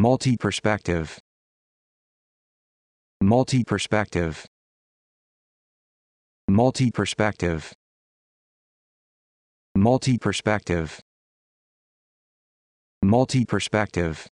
multi-perspective multi-perspective multi-perspective multi-perspective multi-perspective